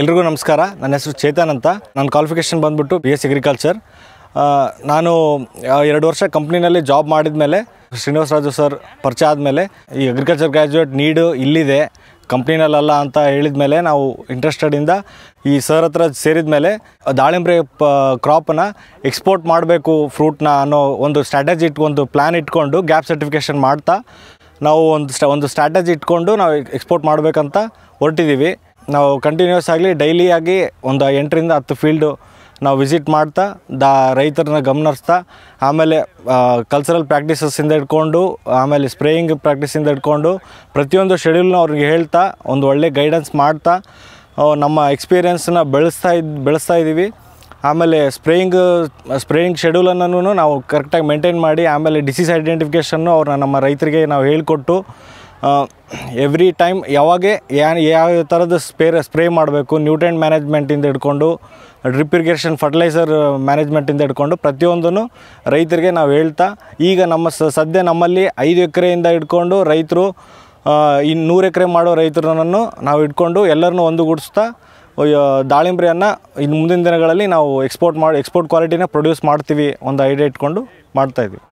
ಎಲ್ರಿಗೂ ನಮಸ್ಕಾರ ನನ್ನ ಹೆಸರು ಚೇತನ್ ಅಂತ ನನ್ನ ಕ್ವಾಲಿಫಿಕೇಷನ್ ಬಂದುಬಿಟ್ಟು ಬಿ ಎಸ್ ಅಗ್ರಿಕಲ್ಚರ್ ನಾನು ಎರಡು ವರ್ಷ ಕಂಪ್ನಿನಲ್ಲಿ ಜಾಬ್ ಮಾಡಿದ ಮೇಲೆ ರಾಜು ಸರ್ ಪರಿಚಯ ಆದಮೇಲೆ ಈ ಅಗ್ರಿಕಲ್ಚರ್ ಗ್ರ್ಯಾಜುಯೇಟ್ ನೀಡು ಇಲ್ಲಿದೆ ಕಂಪ್ನಿನಲ್ಲಲ್ಲ ಅಂತ ಹೇಳಿದ ಮೇಲೆ ನಾವು ಇಂಟ್ರೆಸ್ಟೆಡಿಂದ ಈ ಸರ್ ಹತ್ರ ಸೇರಿದ ಮೇಲೆ ದಾಳಿಂಬ್ರೆ ಪ ಕ್ರಾಪನ್ನು ಎಕ್ಸ್ಪೋರ್ಟ್ ಮಾಡಬೇಕು ಫ್ರೂಟ್ನ ಅನ್ನೋ ಒಂದು ಸ್ಟ್ರಾಟಜಿ ಇಟ್ಕೊಂಡು ಪ್ಲ್ಯಾನ್ ಇಟ್ಕೊಂಡು ಗ್ಯಾಪ್ ಸರ್ಟಿಫಿಕೇಷನ್ ಮಾಡ್ತಾ ನಾವು ಒಂದು ಒಂದು ಸ್ಟ್ರಾಟಜಿ ಇಟ್ಕೊಂಡು ನಾವು ಎಕ್ಸ್ಪೋರ್ಟ್ ಮಾಡಬೇಕಂತ ಹೊರಟಿದ್ದೀವಿ ನಾವು ಕಂಟಿನ್ಯೂಸ್ ಆಗಲಿ ಡೈಲಿಯಾಗಿ ಒಂದು ಎಂಟರಿಂದ ಹತ್ತು ಫೀಲ್ಡು ನಾವು ವಿಸಿಟ್ ಮಾಡ್ತಾ ದ ರೈತರನ್ನ ಗಮನಿಸ್ತಾ ಆಮೇಲೆ ಕಲ್ಚರಲ್ ಪ್ರಾಕ್ಟೀಸಸ್ಸಿಂದ ಹಿಡ್ಕೊಂಡು ಆಮೇಲೆ ಸ್ಪ್ರೇಯಿಂಗ್ ಪ್ರಾಕ್ಟೀಸಿಂದ ಹಿಡ್ಕೊಂಡು ಪ್ರತಿಯೊಂದು ಶೆಡ್ಯೂಲ್ನ ಅವ್ರಿಗೆ ಹೇಳ್ತಾ ಒಂದು ಒಳ್ಳೆ ಗೈಡೆನ್ಸ್ ಮಾಡ್ತಾ ನಮ್ಮ ಎಕ್ಸ್ಪೀರಿಯೆನ್ಸನ್ನ ಬೆಳೆಸ್ತಾ ಇದ್ ಬೆಳೆಸ್ತಾ ಇದ್ದೀವಿ ಆಮೇಲೆ ಸ್ಪ್ರೇಯಿಂಗ್ ಸ್ಪ್ರೇಯಿಂಗ್ ಶೆಡ್ಯೂಲನ್ನು ನಾವು ಕರೆಕ್ಟಾಗಿ ಮೇಂಟೈನ್ ಮಾಡಿ ಆಮೇಲೆ ಡಿಸೀಸ್ ಐಡೆಂಟಿಫಿಕೇಷನ್ನು ಅವ್ರನ್ನ ನಮ್ಮ ರೈತರಿಗೆ ನಾವು ಹೇಳಿಕೊಟ್ಟು ಎವ್ರಿ ಟೈಮ್ ಯಾವಾಗೆ ಏನು ಯಾವ ಥರದ ಸ್ಪೇರ್ ಸ್ಪ್ರೇ ಮಾಡಬೇಕು ನ್ಯೂಟ್ರೆಂಟ್ ಮ್ಯಾನೇಜ್ಮೆಂಟಿಂದ ಹಿಡ್ಕೊಂಡು ಡ್ರಿಪ್ ಇರಿಗೇಷನ್ ಫರ್ಟಿಲೈಸರ್ ಮ್ಯಾನೇಜ್ಮೆಂಟಿಂದ ಹಿಡ್ಕೊಂಡು ಪ್ರತಿಯೊಂದನ್ನು ರೈತರಿಗೆ ನಾವು ಹೇಳ್ತಾ ಈಗ ನಮ್ಮ ಸದ್ಯ ನಮ್ಮಲ್ಲಿ ಐದು ಎಕರೆಯಿಂದ ಹಿಡ್ಕೊಂಡು ರೈತರು ಇನ್ನು ನೂರು ಎಕರೆ ಮಾಡೋ ರೈತರನ್ನು ನಾವು ಇಟ್ಕೊಂಡು ಎಲ್ಲರನ್ನೂ ಒಂದುಗೂಡಿಸ್ತಾ ದಾಳಿಂಬ್ರಿಯನ್ನು ಇನ್ನು ಮುಂದಿನ ದಿನಗಳಲ್ಲಿ ನಾವು ಎಕ್ಸ್ಪೋರ್ಟ್ ಮಾಡಿ ಎಕ್ಸ್ಪೋರ್ಟ್ ಕ್ವಾಲಿಟಿನ ಪ್ರೊಡ್ಯೂಸ್ ಮಾಡ್ತೀವಿ ಒಂದು ಐಡಿಯಾ ಇಟ್ಕೊಂಡು ಮಾಡ್ತಾಯಿದ್ವಿ